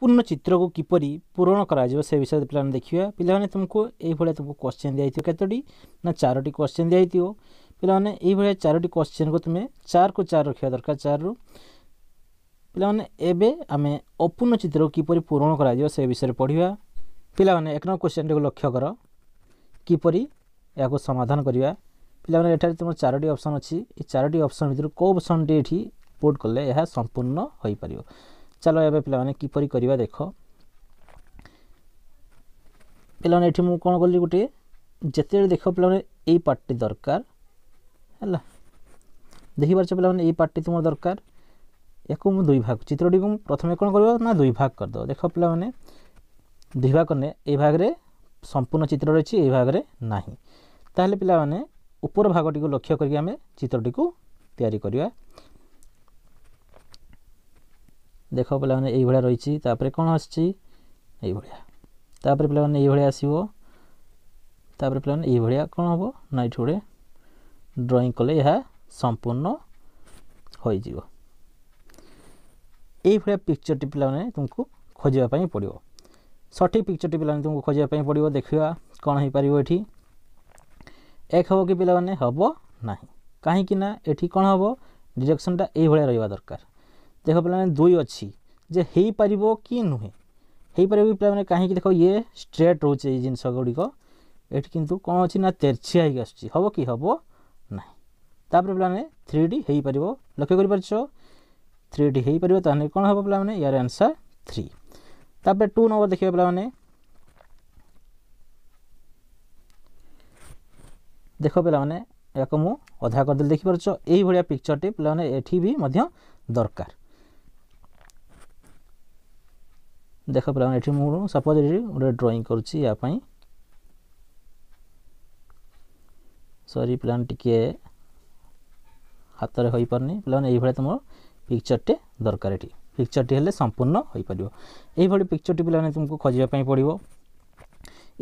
पूर्ण चित्र को किपर पूरण कर विषय पे देखा पे तुमको यही तुमको क्वेश्चन दिखाई कतोटी ना चारोटी क्वेश्चन दिखाई पे ये चारो क्वेश्चन को तुम्हें चार को चार रखा दरकार चार रु पे एवं आम अपूर्ण चित्र को किपर पूरण कर विषय पढ़ा पे एक नंबर क्वेश्चन टी लक्ष्य कर किपर या समाधान करवा पे एठार तुम चारोटी ऑप्शन अच्छी चारोटी ऑप्शन भितर कौ ऑप्शन टी ये पोर्ट कले संपूर्ण हो पार ଚାଲ ଏବେ ପିଲାମାନେ କିପରି କରିବା ଦେଖ ପିଲାମାନେ ଏଠି ମୁଁ କ'ଣ କଲି ଗୋଟିଏ ଯେତେବେଳେ ଦେଖ ପିଲାମାନେ ଏଇ ପାର୍ଟଟି ଦରକାର ହେଲା ଦେଖିପାରୁଛ ପିଲାମାନେ ଏଇ ପାର୍ଟଟି ତୁମର ଦରକାର ୟାକୁ ମୁଁ ଦୁଇ ଭାଗ ଚିତ୍ରଟିକୁ ମୁଁ ପ୍ରଥମେ କ'ଣ କରିବ ନା ଦୁଇ ଭାଗ କରିଦେବ ଦେଖ ପିଲାମାନେ ଦୁଇ ଭାଗ କଲେ ଏଇ ଭାଗରେ ସମ୍ପୂର୍ଣ୍ଣ ଚିତ୍ର ରହିଛି ଏଇ ଭାଗରେ ନାହିଁ ତାହେଲେ ପିଲାମାନେ ଉପର ଭାଗଟିକୁ ଲକ୍ଷ୍ୟ କରିକି ଆମେ ଚିତ୍ରଟିକୁ ତିଆରି କରିବା देख पे मैंने यही रही कौन आसपर पे यही आसो पे यही कौन हम ना ये गोटे ड्रईंग कले संपूर्ण हो पिक्चर टी पे तुमको खोजापी पड़ो सठिक पिक्चर टी पे तुमको खोजापी पड़ो देखा कौन हो पार ये एक हम कि पे हम ना कहीं ये कौन हम डिरेक्शनटा यही रहा दरकार ଦେଖ ପିଲାମାନେ ଦୁଇ ଅଛି ଯେ ହେଇପାରିବ କି ନୁହେଁ ହେଇପାରିବ କି ପିଲାମାନେ କାହିଁକି ଦେଖ ଇଏ ଷ୍ଟ୍ରେଟ୍ ରହୁଛି ଏଇ ଜିନିଷ ଗୁଡ଼ିକ ଏଠି କିନ୍ତୁ କ'ଣ ଅଛି ନା ତେର୍ଛିଆ ହେଇକି ଆସୁଛି ହେବ କି ହେବ ନାହିଁ ତାପରେ ପିଲାମାନେ ଥ୍ରୀ ଡି ହେଇପାରିବ ଲକ୍ଷ୍ୟ କରିପାରୁଛ ଥ୍ରୀ ଡି ହେଇପାରିବ ତାହେଲେ କ'ଣ ହେବ ପିଲାମାନେ ୟାର ଆନ୍ସର୍ ଥ୍ରୀ ତାପରେ ଟୁ ନମ୍ବର ଦେଖିବା ପିଲାମାନେ ଦେଖ ପିଲାମାନେ ଏହାକୁ ମୁଁ ଅଧା କରିଦେଲି ଦେଖିପାରୁଛ ଏଇଭଳିଆ ପିକ୍ଚରଟି ପିଲାମାନେ ଏଠି ବି ମଧ୍ୟ ଦରକାର ଦେଖ ପିଲାମାନେ ଏଠି ମୁଁ ସପୋଜ୍ ଏଠି ଗୋଟେ ଡ୍ରଇଂ କରୁଛି ୟା ପାଇଁ ସରି ପିଲାମାନେ ଟିକିଏ ହାତରେ ହୋଇପାରୁନି ପିଲାମାନେ ଏଇଭଳିଆ ତୁମର ପିକ୍ଚରଟେ ଦରକାର ଏଠି ପିକ୍ଚରଟି ହେଲେ ସମ୍ପୂର୍ଣ୍ଣ ହୋଇପାରିବ ଏଇଭଳି ପିକ୍ଚରଟି ପିଲାମାନେ ତୁମକୁ ଖୋଜିବା ପାଇଁ ପଡ଼ିବ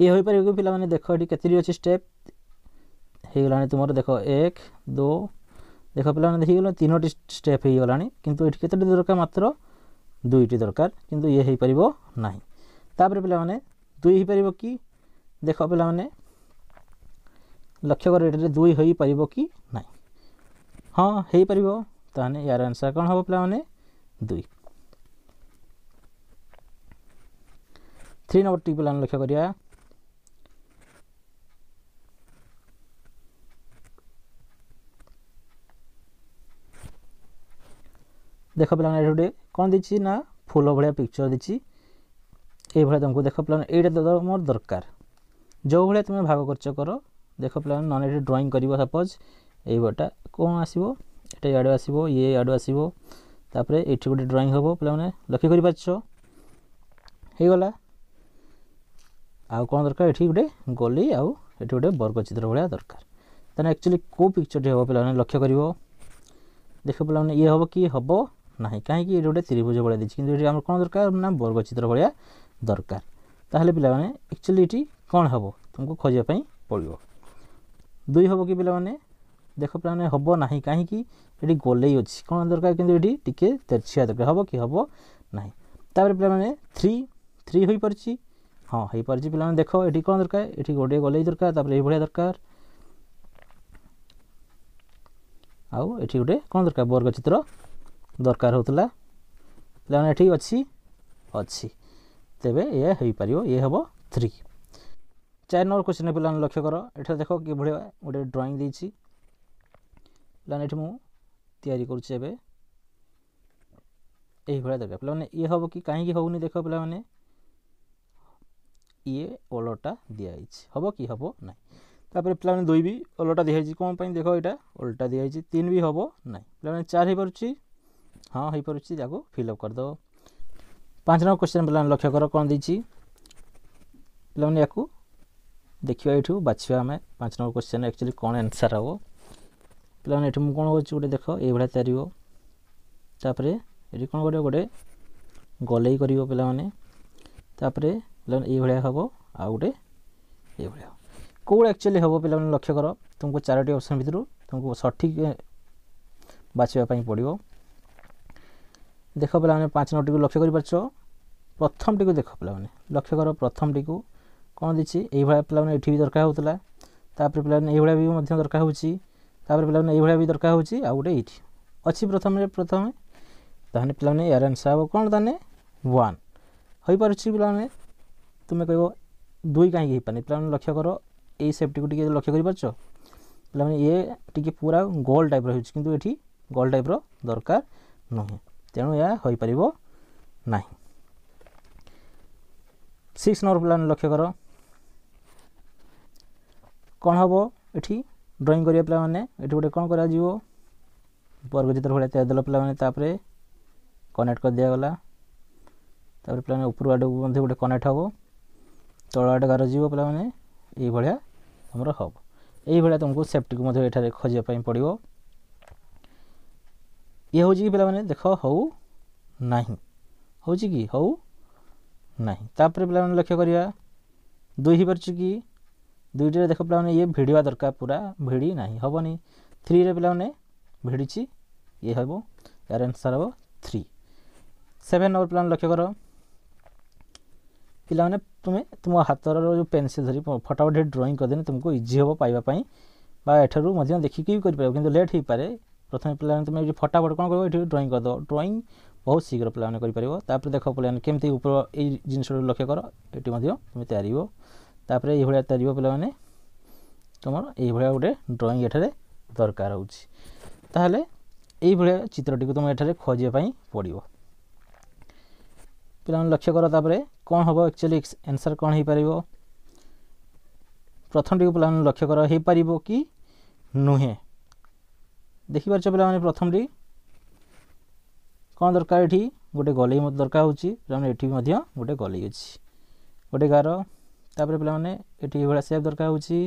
ଇଏ ହୋଇପାରିବ କି ପିଲାମାନେ ଦେଖ ଏଠି କେତେଟି ଅଛି ଷ୍ଟେପ୍ ହେଇଗଲାଣି ତୁମର ଦେଖ ଏକ ଦୁ ଦେଖ ପିଲାମାନେ ହେଇଗଲା ତିନୋଟି ଷ୍ଟେପ୍ ହେଇଗଲାଣି କିନ୍ତୁ ଏଠି କେତେଟି ଦରକାର ମାତ୍ର दुईट दरकार कि येपर ना तापर पे दुई हो पार कि देख पे लक्ष्य रेट दुई हो पार कि ना हाँ हो पार यार आंसर कौन हम पे दुई थ्री नंबर टी पे लक्ष्य कर देख पे गोटे କ'ଣ ଦେଇଛି ନା ଫୁଲ ଭଳିଆ ପିକ୍ଚର୍ ଦେଇଛି ଏଇଭଳିଆ ତୁମକୁ ଦେଖ ପିଲାମାନେ ଏଇଟା ମୋର ଦରକାର ଯେଉଁଭଳିଆ ତୁମେ ଭାଗ ଖର୍ଚ୍ଚ କର ଦେଖ ପିଲାମାନେ ନହେଲେ ଏଠି ଡ୍ରଇଂ କରିବ ସପୋଜ୍ ଏଇଟା କ'ଣ ଆସିବ ଏଇଟା ଇଆଡ଼ୁ ଆସିବ ଇଏ ଇଆଡ଼ୁ ଆସିବ ତାପରେ ଏଇଠି ଗୋଟେ ଡ୍ରଇଂ ହେବ ପିଲାମାନେ ଲକ୍ଷ୍ୟ କରିପାରୁଛ ହେଇଗଲା ଆଉ କ'ଣ ଦରକାର ଏଠି ଗୋଟେ ଗୋଲି ଆଉ ଏଠି ଗୋଟେ ବର୍ଗଚିତ୍ର ଭଳିଆ ଦରକାର ତାହେଲେ ଆକ୍ଚୁଆଲି କେଉଁ ପିକ୍ଚର୍ଟି ହେବ ପିଲାମାନେ ଲକ୍ଷ୍ୟ କରିବ ଦେଖ ପିଲାମାନେ ଇଏ ହେବ କି ହେବ ନାହିଁ କାହିଁକି ଏଠି ଗୋଟେ ତ୍ରିଭୁଜ ଭଳିଆ ଦେଇଛି କିନ୍ତୁ ଏଠି ଆମର କ'ଣ ଦରକାର ନା ବର୍ଗଚିତ୍ର ଭଳିଆ ଦରକାର ତାହେଲେ ପିଲାମାନେ ଆକ୍ଚୁଆଲି ଏଠି କ'ଣ ହେବ ତୁମକୁ ଖୋଜିବା ପାଇଁ ପଡ଼ିବ ଦୁଇ ହେବ କି ପିଲାମାନେ ଦେଖ ପିଲାମାନେ ହେବ ନାହିଁ କାହିଁକି ଏଠି ଗୋଲେଇ ଅଛି କ'ଣ ଦରକାର କିନ୍ତୁ ଏଠି ଟିକେ ତେର୍ଛିଆ ଦରକାର ହେବ କି ହେବ ନାହିଁ ତାପରେ ପିଲାମାନେ ଥ୍ରୀ ଥ୍ରୀ ହୋଇପାରିଛି ହଁ ହୋଇପାରିଛି ପିଲାମାନେ ଦେଖ ଏଠି କ'ଣ ଦରକାର ଏଠି ଗୋଟିଏ ଗୋଲେଇ ଦରକାର ତାପରେ ଏଇଭଳିଆ ଦରକାର ଆଉ ଏଠି ଗୋଟେ କ'ଣ ଦରକାର ବର୍ଗଚିତ୍ର দরকার হতলা তাহলে এটি অছি অছি তেবে এ হয়ে পারিব এ হব থ্রি চার নম্বর কোশ্চিন পিলা লক্ষ্য কর এটা দেখ কিভাবে গোটে ড্রইং দিয়েছি পিলা এটি মু তৈরি করছি এবে এইভাবে দেখ পিলা ইয়ে হব কি কাহি হবনি দেখ পিলা ইয়ে ওলটা দিয়া হয়েছে হব কি হব না তাপরে পিলা দুই বি ওলটা দিয়া হয়েছে কোণ পাই দেখ এটা ওলটা দিয়া হয়েছে তিন বি হব না পিলা চার হয়ে পড়ুছি ହଁ ହେଇପାରୁଛି ଯାହାକୁ ଫିଲ୍ଅପ୍ କରିଦେବ ପାଞ୍ଚ ନମ୍ବର କ୍ୱେଶ୍ଚନ୍ ପିଲାମାନେ ଲକ୍ଷ୍ୟ କର କ'ଣ ଦେଇଛି ପିଲାମାନେ ୟାକୁ ଦେଖିବା ଏଇଠୁ ବାଛିବା ଆମେ ପାଞ୍ଚ ନମ୍ବର କ୍ୱେଶ୍ଚନ୍ ଆକ୍ଚୁଆଲି କ'ଣ ଆନ୍ସର୍ ହେବ ପିଲାମାନେ ଏଠି ମୁଁ କ'ଣ କରୁଛି ଗୋଟେ ଦେଖ ଏଇଭଳିଆ ତିଆରିବ ତାପରେ ଏଠି କ'ଣ କରିବ ଗୋଟେ ଗଲେଇ କରିବ ପିଲାମାନେ ତାପରେ ପିଲାମାନେ ଏଇଭଳିଆ ହେବ ଆଉ ଗୋଟେ ଏଇଭଳିଆ କେଉଁଟା ଆକ୍ଚୁଆଲି ହେବ ପିଲାମାନେ ଲକ୍ଷ୍ୟ କର ତୁମକୁ ଚାରୋଟି ଅପସନ୍ ଭିତରୁ ତୁମକୁ ସଠିକ୍ ବାଛିବା ପାଇଁ ପଡ଼ିବ দেখ ପିଲାମାନେ ପାଞ୍ଚ ନଅଟିକୁ ଲକ୍ଷ୍ୟ କରିପାରୁଛ ପ୍ରଥମଟିକୁ ଦେଖ ପିଲାମାନେ ଲକ୍ଷ୍ୟ କର ପ୍ରଥମଟିକୁ କ'ଣ ଦେଇଛି ଏଇଭଳିଆ ପିଲାମାନେ ଏଠି ବି ଦରକାର ହେଉଥିଲା ତାପରେ ପିଲାମାନେ ଏଇଭଳିଆ ବି ମଧ୍ୟ ଦରକାର ହେଉଛି ତାପରେ ପିଲାମାନେ ଏଇଭଳିଆ ବି ଦରକାର ହେଉଛି ଆଉ ଗୋଟେ ଏଇଠି ଅଛି ପ୍ରଥମରେ ପ୍ରଥମେ ତାହେଲେ ପିଲାମାନେ ଏୟାର ଆନ୍ସର୍ ହେବ କ'ଣ ତାହେଲେ ୱାନ୍ ହୋଇପାରୁଛି ପିଲାମାନେ ତୁମେ କହିବ ଦୁଇ କାହିଁକି ହେଇପାରୁନି ପିଲାମାନେ ଲକ୍ଷ୍ୟ କର ଏଇ ସେପ୍ଟିକୁ ଟିକେ ଲକ୍ଷ୍ୟ କରିପାରୁଛ ପିଲାମାନେ ଇଏ ଟିକେ ପୁରା ଗୋଲ୍ ଟାଇପ୍ର ହେଉଛି କିନ୍ତୁ ଏଠି ଗୋଲ୍ ଟାଇପ୍ର ଦରକାର ନୁହେଁ ତେଣୁ ଏହା ହୋଇପାରିବ ନାହିଁ ସିକ୍ସ ନମ୍ବର ପିଲା ଲକ୍ଷ୍ୟ କର କ'ଣ ହେବ ଏଠି ଡ୍ରଇଂ କରିବା ପିଲାମାନେ ଏଠି ଗୋଟେ କ'ଣ କରାଯିବ ବର୍ଗଚିତ୍ର ଭଳିଆ ତିଆରି ଦେଲା ପିଲାମାନେ ତାପରେ କନେକ୍ଟ କରିଦିଆଗଲା ତାପରେ ପିଲାମାନେ ଉପର ଆଡ଼କୁ ମଧ୍ୟ ଗୋଟେ କନେକ୍ଟ ହେବ ତଳ ଆଡ଼େ ଗାର ଯିବ ପିଲାମାନେ ଏଇଭଳିଆ ଆମର ହେବ ଏଇଭଳିଆ ତୁମକୁ ସେଫ୍ଟିକୁ ମଧ୍ୟ ଏଠାରେ ଖୋଜିବା ପାଇଁ ପଡ଼ିବ ଇଏ ହେଉଛି କି ପିଲାମାନେ ଦେଖ ହଉ ନାହିଁ ହେଉଛି କି ହଉ ନାହିଁ ତାପରେ ପିଲାମାନେ ଲକ୍ଷ୍ୟ କରିବା ଦୁଇ ହେଇପାରୁଛି କି ଦୁଇଟିରେ ଦେଖ ପିଲାମାନେ ଇଏ ଭିଡ଼ିବା ଦରକାର ପୁରା ଭିଡ଼ି ନାହିଁ ହେବନି ଥ୍ରୀରେ ପିଲାମାନେ ଭିଡ଼ିଛି ଇଏ ହେବ ଏହାର ଆନ୍ସର୍ ହେବ ଥ୍ରୀ ସେଭେନ୍ ନମ୍ବର ପିଲାମାନେ ଲକ୍ଷ୍ୟ କର ପିଲାମାନେ ତୁମେ ତୁମ ହାତର ଯେଉଁ ପେନ୍ସିଲ୍ ଧରି ଫଟାଫଟ ଡ୍ରଇଂ କରିଦେଲେ ତୁମକୁ ଇଜି ହେବ ପାଇବା ପାଇଁ ବା ଏଠାରୁ ମଧ୍ୟ ଦେଖିକି ବି କରିପାରିବ କିନ୍ତୁ ଲେଟ୍ ହେଇପାରେ প্রথমে ପିଲାମାନେ ତୁମେ ଏଠି ଫଟାଫଟ କ'ଣ କରିବ ଏଠି ଡ୍ରଇଂ କରିଦେବ ଡ୍ରଇଂ ବହୁତ ଶୀଘ୍ର ପିଲାମାନେ କରିପାରିବ ତା'ପରେ ଦେଖ ପିଲାମାନେ କେମିତି ଉପର ଏଇ ଜିନିଷଟାକୁ ଲକ୍ଷ୍ୟ କର ଏଠି ମଧ୍ୟ ତୁମେ ତାରିବ ତା'ପରେ ଏଇଭଳିଆ ତାରିବ ପିଲାମାନେ ତୁମର ଏଇଭଳିଆ ଗୋଟେ ଡ୍ରଇଂ ଏଠାରେ ଦରକାର ହେଉଛି ତାହେଲେ ଏଇଭଳିଆ ଚିତ୍ରଟିକୁ ତୁମେ ଏଠାରେ ଖୋଜିବା ପାଇଁ ପଡ଼ିବ ପିଲାମାନେ ଲକ୍ଷ୍ୟ କର ତାପରେ କ'ଣ ହେବ ଆକ୍ଚୁଆଲି ଆନ୍ସର୍ କ'ଣ ହେଇପାରିବ ପ୍ରଥମଟିକୁ ପିଲାମାନେ ଲକ୍ଷ୍ୟ କର ହେଇପାରିବ କି ନୁହେଁ ଦେଖିପାରୁଛ ପିଲାମାନେ ପ୍ରଥମଟି କ'ଣ ଦରକାର ଏଠି ଗୋଟେ ଗଲେଇ ମଧ୍ୟ ଦରକାର ହେଉଛି ପିଲାମାନେ ଏଠି ମଧ୍ୟ ଗୋଟେ ଗଲେଇ ଅଛି ଗୋଟେ ଗାର ତାପରେ ପିଲାମାନେ ଏଠି ଏଭଳିଆ ସେପ୍ ଦରକାର ହେଉଛି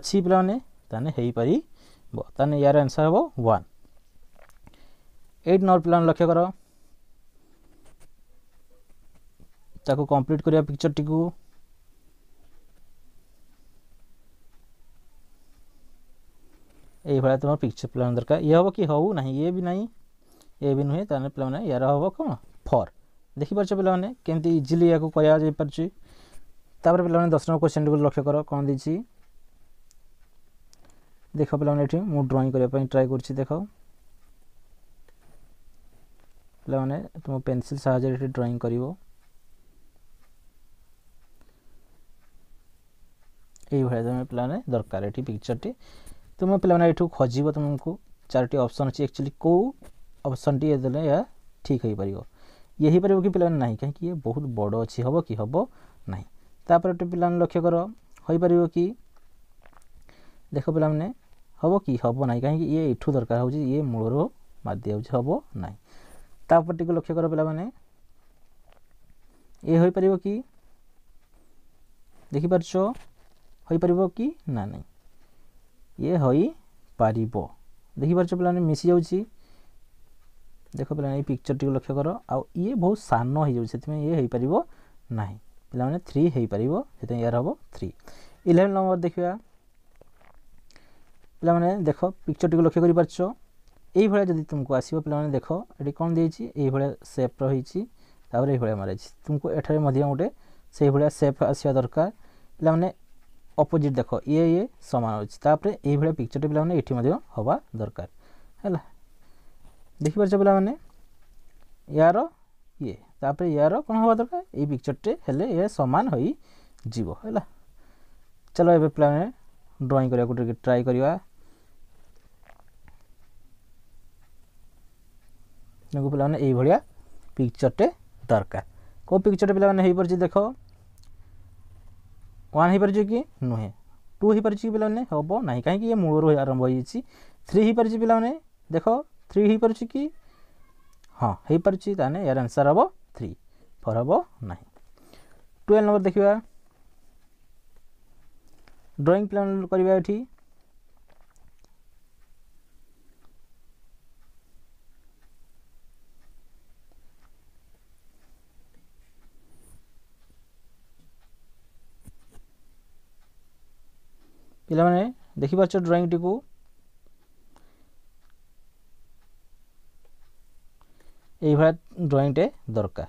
ଅଛି ପିଲାମାନେ ତାହେଲେ ହେଇପାରିବ ତାହେଲେ ୟାର ଆନ୍ସର୍ ହେବ ୱାନ୍ ଏଇଟ୍ ନମ୍ବର ପିଲାମାନେ ଲକ୍ଷ୍ୟ କର ତାକୁ କମ୍ପ୍ଲିଟ୍ କରିବା ପିକ୍ଚରଟିକୁ यही तुम पिक्चर प्लान दरकार ये हम कि हूँ ना ये भी नहीं ये भी नुहे पे यार हम कौन फर देखिपार पे कमी इजिली या कराई पार पे दस नंबर क्वेश्चन टी लक्ष्य कर कौन दे देख पे ये मुझे ड्रईंग करने ट्राए कर देख पे तुम पेनसिल साइट ड्रईंग कर यही भाया पे दरकार पिक्चर टी तुम पे खोज तुमको चार अप्सन अच्छी एक्चुअली कौ अपसन टी दे ठीक हो पार यही पार कि पे ना कहीं बहुत बड़ अच्छी हम कि हम ना तापर गोटे पे लक्ष्य कर हो पार कि देख पे हम कि हम ना कहीं ये यू दरकार हो मूल रू बात हम ना टी लक्ष्य कर पे ये हो पार कि देखिपार कि ना नहीं ଇଏ ହୋଇପାରିବ ଦେଖିପାରୁଛ ପିଲାମାନେ ମିଶିଯାଉଛି ଦେଖ ପିଲାମାନେ ଏଇ ପିକ୍ଚରଟିକୁ ଲକ୍ଷ୍ୟ କର ଆଉ ଇଏ ବହୁତ ସାନ ହୋଇଯାଉଛି ସେଥିପାଇଁ ଇଏ ହୋଇପାରିବ ନାହିଁ ପିଲାମାନେ ଥ୍ରୀ ହୋଇପାରିବ ସେଥିପାଇଁ ଏହାର ହେବ ଥ୍ରୀ ଇଲେଭେନ୍ ନମ୍ବର ଦେଖିବା ପିଲାମାନେ ଦେଖ ପିକ୍ଚରଟିକୁ ଲକ୍ଷ୍ୟ କରିପାରୁଛ এইভাবে যদি তুমি আসবে পিলামানে দেখ এটি কম দিয়েছি এইভাবে সেপ রয়েছে তাপরে এইভাবে মারিছি তুমি এঠারে মধ্যে গোটে সেইভাবে সেপ আসা দরকার পিলামানে অপোজিট দেখ ইয়ে ইয়ে সমান অছি তাপরে এইভাবে পিকচরটি পিলামানে এটি মধ্যে হওয়া দরকার হল দেখিপারছ পিলামানে ইয়ার ইয়ে তাপরে ইয়ার কোণ হওয়া দরকার এই পিকচরটি হলে ইয়ে সমান হয়ে যাব হল চলো এবে পিলামানে ড্রয়িং করা গোটে ট্রাই করা ପିଲାମାନେ ଏଇଭଳିଆ ପିକ୍ଚରଟେ ଦରକାର କେଉଁ ପିକ୍ଚରଟେ ପିଲାମାନେ ହେଇପାରୁଛି ଦେଖ ୱାନ୍ ହୋଇପାରିଛି କି ନୁହେଁ ଟୁ ହୋଇପାରିଛି କି ପିଲାମାନେ ହେବ ନାହିଁ କାହିଁକି ଏ ମୂଳରୁ ଆରମ୍ଭ ହୋଇଯାଇଛି ଥ୍ରୀ ହୋଇପାରିଛି ପିଲାମାନେ ଦେଖ ଥ୍ରୀ ହୋଇପାରୁଛି କି ହଁ ହୋଇପାରୁଛି ତାହେଲେ ଏହାର ଆନ୍ସର୍ ହେବ ଥ୍ରୀ ଫୋର୍ ହେବ ନାହିଁ ଟୁଏଲ୍ଭ ନମ୍ବର ଦେଖିବା ଡ୍ରଇଂ ପ୍ଲାନ୍ କରିବା ଏଠି ପିଲାମାନେ ଦେଖିପାରୁଛ ଡ୍ରଇଂଟିକୁ এইভাবে ড্রয়িংটে দরকার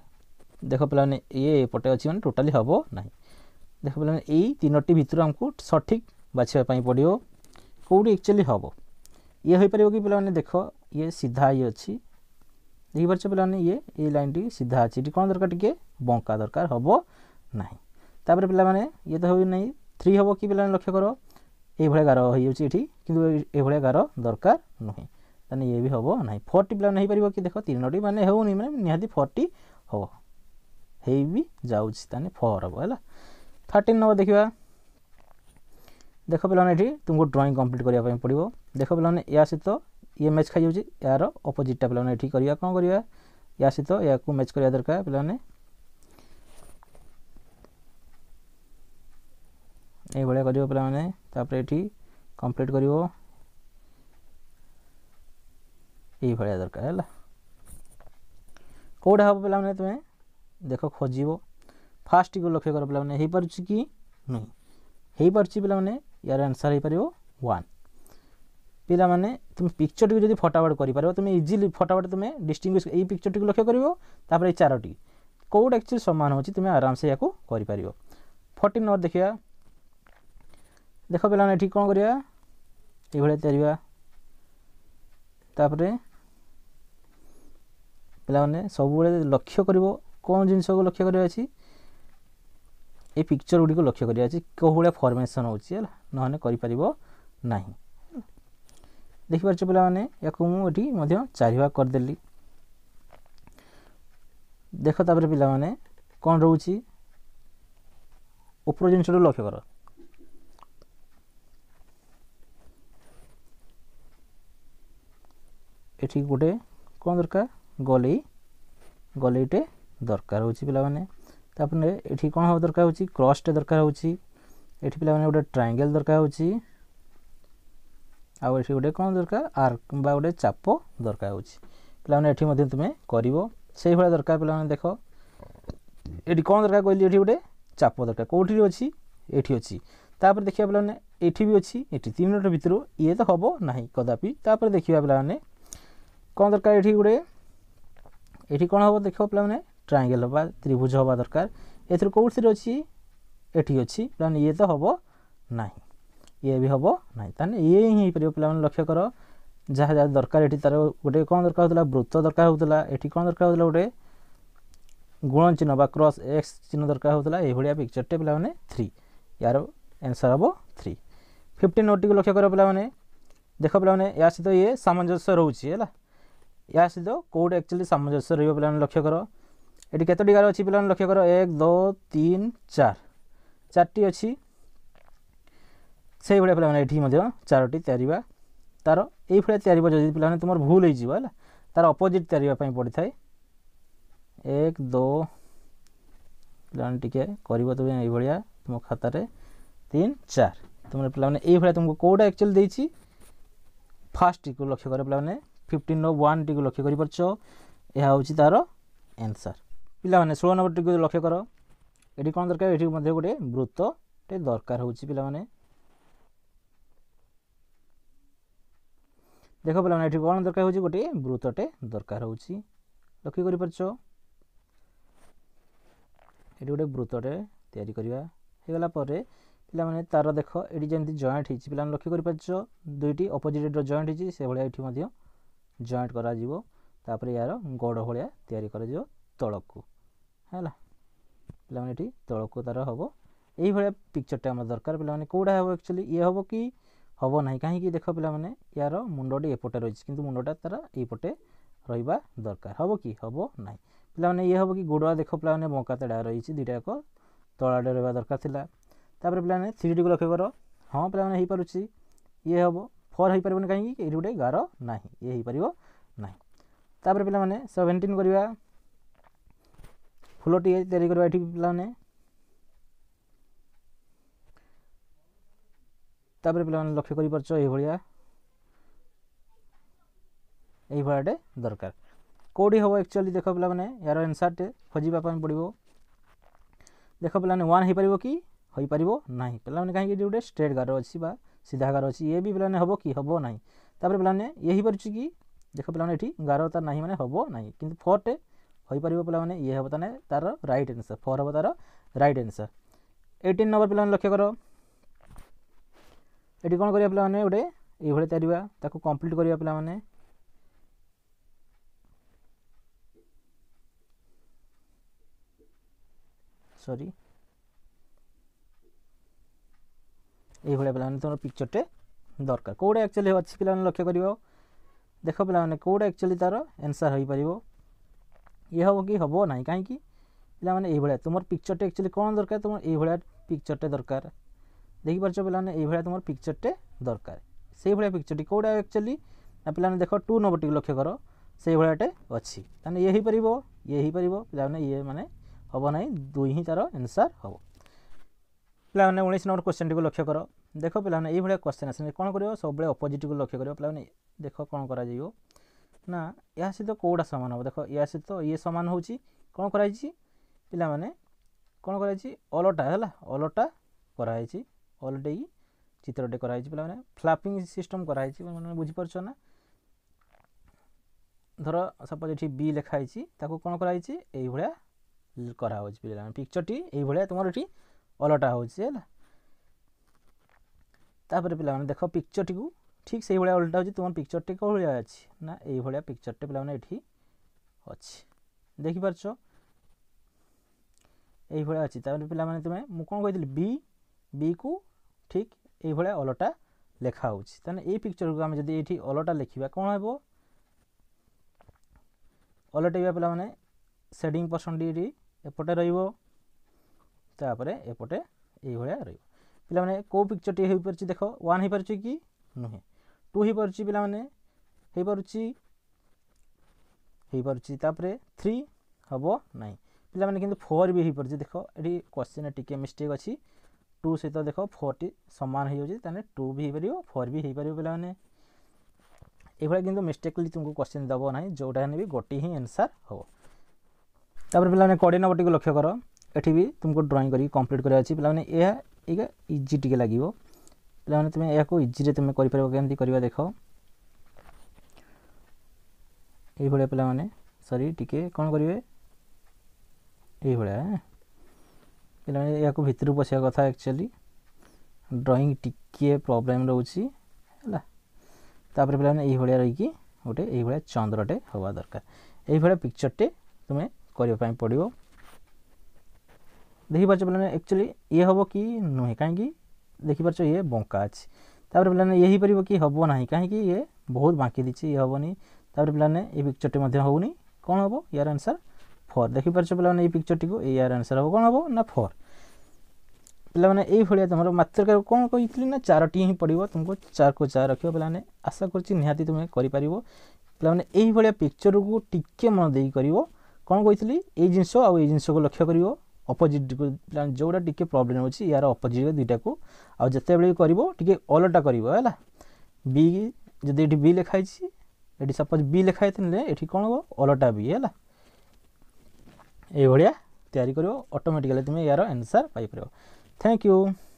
দেখ পিলামানে ইয়ে এপটে অছি মানে টোটালি হব না দেখ পিলামানে এই তিনোটি ভিতর আমি সঠিক বাছিবা পাই পড়িব কোটি একচুয়ালি হব ইয়ে হয়ে পারিব কি পিলামানে দেখ ইয়ে সিধা ইয়ে অছি দেখি পারছ পিলামানে ইয়ে এই লাইনটি সিধা আছে এটি কোন দরকার টিকে বঙ্কা দরকার হব না তাপরে পিলামানে ইয়ে তো হবে না থ্রি হব কি পিলামানে লক্ষ্য কর ଏଇଭଳିଆ ଗାର ହୋଇଯାଉଛି ଏଠି କିନ୍ତୁ ଏଇଭଳିଆ ଗାର ଦରକାର ନୁହେଁ ତାହେଲେ ଇଏ ବି ହେବ ନାହିଁ ଫୋର୍ଟି ପ୍ଲାନ୍ ହୋଇପାରିବ କି ଦେଖ ତିନୋଟି ମାନେ ହେଉନି ମାନେ ନିହାତି ଫୋର୍ଟି ହେବ ହେଇ ବି ଯାଉଛି ତାହେଲେ ଫୋର୍ ହେବ ହେଲା ଥାର୍ଟିନ୍ ନେବ ଦେଖିବା ଦେଖ ପିଲାମାନେ ଏଠି ତୁମକୁ ଡ୍ରଇଂ କମ୍ପ୍ଲିଟ୍ କରିବା ପାଇଁ ପଡ଼ିବ ଦେଖ ପିଲାମାନେ ଏହା ସହିତ ଇଏ ମ୍ୟାଚ୍ ଖାଇଯାଉଛି ଏହାର ଅପୋଜିଟ୍ଟା ପିଲାମାନେ ଏଠି କରିବା କ'ଣ କରିବା ଏହା ସହିତ ଏହାକୁ ମ୍ୟାଚ୍ କରିବା ଦରକାର ପିଲାମାନେ भाया कर पे ये कम्प्लीट कर दरकार है कौटा हम पे तुम्हें देख खोज फास्ट को लक्ष्य कर पे पार कि नुह हो पे यार आंसर हो पार वन पे तुम पिक्चर टी जो फटाफट कर पार तुम इजिली फटाफट तुम डिस्टिंग ये पिक्चर टी लक्ष्य कर ये चारोटी कौट एक्चुअली सामान होती तुम्हें आराम से या फोर्टिन नंबर देखा ଦେଖ ପିଲାମାନେ ଏଠି କ'ଣ କରିବା ଏଇଭଳିଆ ତିଆରିବା ତାପରେ ପିଲାମାନେ ସବୁବେଳେ ଲକ୍ଷ୍ୟ କରିବ କ'ଣ ଜିନିଷକୁ ଲକ୍ଷ୍ୟ କରିବା ଅଛି ଏ ପିକ୍ଚର ଗୁଡ଼ିକୁ ଲକ୍ଷ୍ୟ କରିବା ଅଛି କେଉଁ ଭଳିଆ ଫର୍ମେସନ୍ ହେଉଛି ହେଲା ନହେଲେ କରିପାରିବ ନାହିଁ ଦେଖିପାରୁଛ ପିଲାମାନେ ୟାକୁ ମୁଁ ଏଠି ମଧ୍ୟ ଚାରି ଭାଗ କରିଦେଲି ଦେଖ ତାପରେ ପିଲାମାନେ କ'ଣ ରହୁଛି ଉପର ଜିନିଷଟାକୁ ଲକ୍ଷ୍ୟ କର ଏଠି ଗୋଟେ କ'ଣ ଦରକାର ଗଲେଇ ଗଲେଇଟେ ଦରକାର ହେଉଛି ପିଲାମାନେ ତାପରେ ଏଠି କ'ଣ ହେବା ଦରକାର ହେଉଛି କ୍ରସ୍ଟେ ଦରକାର ହେଉଛି ଏଠି ପିଲାମାନେ ଗୋଟେ ଟ୍ରାଙ୍ଗେଲ ଦରକାର ହେଉଛି ଆଉ ଏଠି ଗୋଟେ କ'ଣ ଦରକାର ଆର୍କ ବା ଗୋଟେ ଚାପ ଦରକାର ହେଉଛି ପିଲାମାନେ ଏଠି ମଧ୍ୟ ତୁମେ କରିବ ସେଇଭଳିଆ ଦରକାର ପିଲାମାନେ ଦେଖ ଏଠି କ'ଣ ଦରକାର କହିଲି ଏଠି ଗୋଟେ ଚାପ ଦରକାର କେଉଁଠି ଅଛି ଏଠି ଅଛି ତାପରେ ଦେଖିବା ପିଲାମାନେ ଏଠି ବି ଅଛି ଏଠି ତିନି ମିନିଟ୍ ଭିତରୁ ଇଏ ତ ହେବ ନାହିଁ କଦାପି ତାପରେ ଦେଖିବା ପିଲାମାନେ କ'ଣ ଦରକାର ଏଠି ଗୋଟେ ଏଠି କ'ଣ ହେବ ଦେଖିବ ପିଲାମାନେ ଟ୍ରାଙ୍ଗେଲ୍ ହେବା ତ୍ରିଭୁଜ ହେବା ଦରକାର ଏଥିରୁ କେଉଁଥିରେ ଅଛି ଏଠି ଅଛି ପିଲାମାନେ ଇଏ ତ ହେବ ନାହିଁ ଇଏ ବି ହେବ ନାହିଁ ତାହେଲେ ଇଏ ହିଁ ହେଇପାରିବ ପିଲାମାନେ ଲକ୍ଷ୍ୟ କର ଯାହା ଯାହା ଦରକାର ଏଠି ତା'ର ଗୋଟେ କ'ଣ ଦରକାର ହେଉଥିଲା ବୃତ୍ତ ଦରକାର ହେଉଥିଲା ଏଠି କ'ଣ ଦରକାର ହେଉଥିଲା ଗୋଟେ ଗୁଣ ଚିହ୍ନ ବା କ୍ରସ୍ ଏକ୍ସ ଚିହ୍ନ ଦରକାର ହେଉଥିଲା ଏଇଭଳିଆ ପିକ୍ଚର୍ଟେ ପିଲାମାନେ ଥ୍ରୀ ୟାର ଆନ୍ସର୍ ହେବ ଥ୍ରୀ ଫିଫ୍ଟିନ୍ ନୋଟ୍ଟିକୁ ଲକ୍ଷ୍ୟ କର ପିଲାମାନେ ଦେଖ ପିଲାମାନେ ୟା ସହିତ ଇଏ ସାମଞ୍ଜସ୍ୟ ରହୁଛି ହେଲା ଏହା ସହିତ କେଉଁଠି ଆକ୍ଚୁଆଲି ସାମଞ୍ଜସ୍ୟ ରହିବ ପିଲାମାନେ ଲକ୍ଷ୍ୟ କର ଏଠି କେତୋଟି ଗାର ଅଛି ପିଲାମାନେ ଲକ୍ଷ୍ୟ କର ଏକ ଦୁଇ ତିନି ଚାରି ଚାରିଟି ଅଛି ସେଇଭଳିଆ ପିଲାମାନେ ଏଠି ମଧ୍ୟ ଚାରୋଟି ତିଆରିବା ତା'ର ଏଇଭଳିଆ ତିଆରିବା ଯଦି ପିଲାମାନେ ତୁମର ଭୁଲ ହେଇଯିବ ହେଲା ତା'ର ଅପୋଜିଟ୍ ତିଆରିବା ପାଇଁ ପଡ଼ିଥାଏ ଏକ ଦୁଇ ପିଲାମାନେ ଟିକେ କରିବ ତୁମେ ଏଇଭଳିଆ ତୁମ ଖାତାରେ ତିନି ଚାରି ତୁମର ପିଲାମାନେ ଏଇଭଳିଆ ତୁମକୁ କେଉଁଟା ଆକ୍ଚୁଆଲି ଦେଇଛି ଫାଷ୍ଟକୁ ଲକ୍ଷ୍ୟ লক্ষ্য ପିଲାମାନେ ফিফটিন ও ওয়ানটিকে লক্ষ্য করিপারছ ଏହା ହେଉଛି ତା'ର ଆନ୍ସର୍ ପିଲାମାନେ ଷୋହଳ ନମ୍ବରଟିକୁ ଲକ୍ଷ୍ୟ କର ଏଠି କ'ଣ ଦରକାର ଏଠି ମଧ୍ୟ ଗୋଟେ ବୃତ୍ତଟେ ଦରକାର ହେଉଛି ପିଲାମାନେ ଦେଖ ପିଲାମାନେ ଏଠି କ'ଣ ଦରକାର ହେଉଛି ଗୋଟିଏ ବୃତ୍ତଟେ ଦରକାର ହେଉଛି ଲକ୍ଷ୍ୟ କରିପାରୁଛ ଏଠି ଗୋଟେ ବୃତ୍ତଟେ ତିଆରି କରିବା ହେଇଗଲା ପରେ ପିଲାମାନେ ତା'ର ଦେଖ ଏଠି ଯେମିତି ଜଏଣ୍ଟ ହେଇଛି ପିଲାମାନେ ଲକ୍ଷ୍ୟ କରିପାରୁଛ ଦୁଇଟି ଅପୋଜିଟ୍ର ଜଏଣ୍ଟ ହେଇଛି ସେଭଳିଆ ଏଠି ମଧ୍ୟ ଜଏଣ୍ଟ କରାଯିବ ତାପରେ ଏହାର ଗୋଡ଼ ଭଳିଆ ତିଆରି କରାଯିବ ତଳକୁ ହେଲା ପିଲାମାନେ ଏଠି ତଳକୁ ତାର ହେବ ଏଇଭଳିଆ ପିକ୍ଚରଟା ଆମର ଦରକାର ପିଲାମାନେ କେଉଁଟା ହେବ ଆକ୍ଚୁଆଲି ଇଏ ହେବ କି ହେବ ନାହିଁ କାହିଁକି ଦେଖ ପିଲାମାନେ ଏହାର ମୁଣ୍ଡଟି ଏପଟେ ରହିଛି କିନ୍ତୁ ମୁଣ୍ଡଟା ତାର ଏଇପଟେ ରହିବା ଦରକାର ହେବ କି ହେବ ନାହିଁ ପିଲାମାନେ ଇଏ ହେବ କି ଗୋଡ଼ ଦେଖ ପିଲାମାନେ ବଙ୍କା ତେଡ଼ା ରହିଛି ଦୁଇଟା ଯାକ ତଳାଡ଼େ ରହିବା ଦରକାର ଥିଲା ତାପରେ ପିଲାମାନେ ଥ୍ରୀଡ଼ିକୁ ଲକ୍ଷ୍ୟ କର ହଁ ପିଲାମାନେ ହେଇପାରୁଛି ଇଏ ହେବ ଫୋର୍ ହୋଇପାରିବନି କାହିଁକି ଏଇଠି ଗୋଟେ ଗାର ନାହିଁ ଇଏ ହୋଇପାରିବ ନାହିଁ ତାପରେ ପିଲାମାନେ ସେଭେଣ୍ଟିନ୍ କରିବା ଫୁଲଟିଏ ତିଆରି କରିବା ଏଠି ପିଲାମାନେ ତାପରେ ପିଲାମାନେ ଲକ୍ଷ୍ୟ କରିପାରୁଛ ଏଇଭଳିଆ ଏଇଭଳିଆଟେ ଦରକାର କେଉଁଠି ହେବ ଆକ୍ଚୁଆଲି ଦେଖ ପିଲାମାନେ ଏହାର ଆନ୍ସର୍ଟେ ଖୋଜିବା ପାଇଁ ପଡ଼ିବ ଦେଖ ପିଲାମାନେ ୱାନ୍ ହୋଇପାରିବ କି ହୋଇପାରିବ ନାହିଁ ପିଲାମାନେ କାହିଁକି ଏଠି ଗୋଟେ ଷ୍ଟେଟ୍ ଗାର୍ଡ଼ ଅଛି ବା ସିଧା ଗାର ଅଛି ଏ ବି ପିଲାମାନେ ହେବ କି ହେବ ନାହିଁ ତାପରେ ପିଲାମାନେ ଇଏ ହେଇପାରୁଛି କି ଦେଖ ପିଲାମାନେ ଏଠି ଗାର ତାର ନାହିଁ ମାନେ ହେବ ନାହିଁ କିନ୍ତୁ ଫୋର୍ଟେ ହୋଇପାରିବ ପିଲାମାନେ ଇଏ ହେବ ତାହେଲେ ତାର ରାଇଟ୍ ଆନ୍ସର୍ ଫୋର୍ ହେବ ତାର ରାଇଟ୍ ଆନ୍ସର୍ ଏଇଟିନ୍ ନମ୍ବର ପିଲାମାନେ ଲକ୍ଷ୍ୟ କର ଏଠି କ'ଣ କରିବା ପିଲାମାନେ ଗୋଟେ ଏଇଭଳି ତାରିବା ତାକୁ କମ୍ପ୍ଲିଟ୍ କରିବା ପିଲାମାନେ ସରି ଏଇଭଳିଆ ପିଲାମାନେ ତୁମର ପିକ୍ଚରଟେ ଦରକାର କେଉଁଟା ଆକ୍ଚୁଆଲି ଅଛି ପିଲାମାନେ ଲକ୍ଷ୍ୟ କରିବ ଦେଖ ପିଲାମାନେ କେଉଁଟା ଆକ୍ଚୁଆଲି ତା'ର ଆନ୍ସର୍ ହୋଇପାରିବ ଇଏ ହେବ କି ହେବ ନାହିଁ କାହିଁକି ପିଲାମାନେ ଏଇଭଳିଆ ତୁମର ପିକ୍ଚରଟେ ଆକ୍ଚୁଆଲି କ'ଣ ଦରକାର ତୁମର ଏଇଭଳିଆ ପିକ୍ଚରଟେ ଦରକାର ଦେଖିପାରୁଛ ପିଲାମାନେ ଏଇଭଳିଆ ତୁମର ପିକ୍ଚରଟେ ଦରକାର ସେଇଭଳିଆ ପିକ୍ଚରଟି କେଉଁଟା ଆକ୍ଚୁଆଲି ନା ପିଲାମାନେ ଦେଖ ଟୁ ନମ୍ବରଟିକୁ ଲକ୍ଷ୍ୟ କର ସେଇଭଳିଆଟେ ଅଛି ତାହେଲେ ଇଏ ହୋଇପାରିବ ଇଏ ହୋଇପାରିବ ପିଲାମାନେ ଇଏ ମାନେ ହେବ ନାହିଁ ଦୁଇ ହିଁ ତା'ର ଆନ୍ସର୍ ହେବ ପିଲାମାନେ ଉଣେଇଶ ନମ୍ବର କ୍ୱେଶ୍ଚିନ୍ଟିକୁ ଲକ୍ଷ୍ୟ କର ଦେଖ ପିଲାମାନେ ଏଇଭଳିଆ କ୍ୱେଶ୍ଚିନ୍ ଆସିଲେ କ'ଣ କରିବ ସବୁବେଳେ ଅପୋଜିଟ୍କୁ ଲକ୍ଷ୍ୟ କରିବ ପିଲାମାନେ ଦେଖ କ'ଣ କରାଯିବ ନା ଏହା ସହିତ କେଉଁଟା ସମାନ ହେବ ଦେଖ ଏହା ସହିତ ଇଏ ସମାନ ହେଉଛି କ'ଣ କରାଯାଇଛି ପିଲାମାନେ କ'ଣ କରାଯାଇଛି ଅଲଟା ହେଲା ଅଲଟା କରାହେଇଛି ଅଲଟେଇ ଚିତ୍ରଟେ କରାହେଇଛି ପିଲାମାନେ ଫ୍ଲାପିଂ ସିଷ୍ଟମ୍ କରାହେଇଛି ମାନେ ବୁଝିପାରୁଛ ନା ଧର ସପୋଜ୍ ଏଠି ବି ଲେଖା ହେଇଛି ତାକୁ କ'ଣ କରାହେଇଛି ଏଇଭଳିଆ କରାହେଉଛି ପିଲାମାନେ ପିକ୍ଚରଟି ଏଇଭଳିଆ ତୁମର ଏଠି ଅଲଟା ହେଉଛି ହେଲା ତାପରେ ପିଲାମାନେ ଦେଖ ପିକ୍ଚରଟିକୁ ଠିକ୍ ସେଇଭଳିଆ ଓଲଟା ହେଉଛି ତୁମ ପିକ୍ଚରଟି କେଉଁ ଭଳିଆ ଅଛି ନା ଏଇଭଳିଆ ପିକ୍ଚରଟି ପିଲାମାନେ ଏଠି ଅଛି ଦେଖିପାରୁଛ এইভাবে আছে তাহলে পিলা মানে তুমি মু কোন কইলি বি বি কু ঠিক এইভাবে অলটা লেখা হচ্ছে তাহলে এই পিকচরকে আমি যদি এটি অলটা লেখিবা কোণ হব অলটাইবা পিলা মানে সেডিং পরসেন্ট এপটে রহব ତାପରେ ଏପଟେ ଏଇଭଳିଆ ରହିବ ପିଲାମାନେ କେଉଁ ପିକ୍ଚରଟି ହୋଇପାରୁଛି ଦେଖ ୱାନ୍ ହୋଇପାରୁଛି କି ନୁହେଁ ଟୁ ହୋଇପାରୁଛି ପିଲାମାନେ ହୋଇପାରୁଛି ହୋଇପାରୁଛି ତାପରେ ଥ୍ରୀ ହେବ ନାହିଁ ପିଲାମାନେ କିନ୍ତୁ ଫୋର୍ ବି ହୋଇପାରୁଛି ଦେଖ ଏଠି କ୍ୱେଶ୍ଚିନ୍ରେ ଟିକିଏ ମିଷ୍ଟେକ୍ ଅଛି ଟୁ ସହିତ ଦେଖ ଫୋର୍ଟି ସମାନ ହୋଇଯାଉଛି ତାହେଲେ ଟୁ ବି ହୋଇପାରିବ ଫୋର୍ ବି ହୋଇପାରିବ ପିଲାମାନେ ଏଇଭଳିଆ କିନ୍ତୁ ମିଷ୍ଟେକ୍ଲି ତୁମକୁ କ୍ୱେଶ୍ଚିନ୍ ଦେବ ନାହିଁ ଯେଉଁଟା ହେଲେ ବି ଗୋଟିଏ ହିଁ ଆନ୍ସର୍ ହେବ ତାପରେ ପିଲାମାନେ କୋଡ଼ିଏ ନମ୍ବରଟିକୁ ଲକ୍ଷ୍ୟ କର एटी भी तुमको ड्रई कर कम्प्लीट कराया इजी टी लगे पे तुम यह इजी तुम कर देख ये पे सरी टे कौन करें ये पे भर पशा कथा एक्चुअली ड्रईंग टिके प्रोब्लेम रोचे पे यही रही गोटे यही चंद्रटे हवा दरकार यही भाया पिक्चरटे तुम्हें करने पड़ो देखी पार्च पे एक्चुअली ये हम कि नुहे कहीं देखिपार ये बंका अच्छी तापर पे ये पार्ब कि हम ना कहीं ये बहुत बांकी ये हेनी तापर पे ये पिक्चर टी हो कौन हम यार आंसर फोर देखिपार पे ये पिक्चर टी यार आंसर हम कौन हम ना फोर पे भाया तुम मात्र कौन कही ना चार ही पड़ो तुमको चार को चार रख पे आशा कर तुम्हें पिक्चर को टिके मन दे कर कौन कही जिनस आ जिनस को लक्ष्य कर ଅପୋଜିଟ୍ ପ୍ଲାନ୍ ଯେଉଁଟା ଟିକେ ପ୍ରୋବ୍ଲେମ୍ ହେଉଛି ଏହାର ଅପୋଜିଟ୍ ଦୁଇଟାକୁ ଆଉ ଯେତେବେଳେ ବି କରିବ ଟିକେ ଅଲଟା କରିବ ହେଲା ବି ଯଦି ଏଠି ବି ଲେଖା ହେଇଛି ଏଠି ସପୋଜ୍ ବି ଲେଖା ହେଇଥିଲେ ଏଠି କ'ଣ ହେବ ଅଲଟା ବି ହେଲା ଏଇଭଳିଆ ତିଆରି କରିବ ଅଟୋମେଟିକାଲି ତୁମେ ଏହାର ଆନ୍ସର୍ ପାଇପାରିବ ଥ୍ୟାଙ୍କ ୟୁ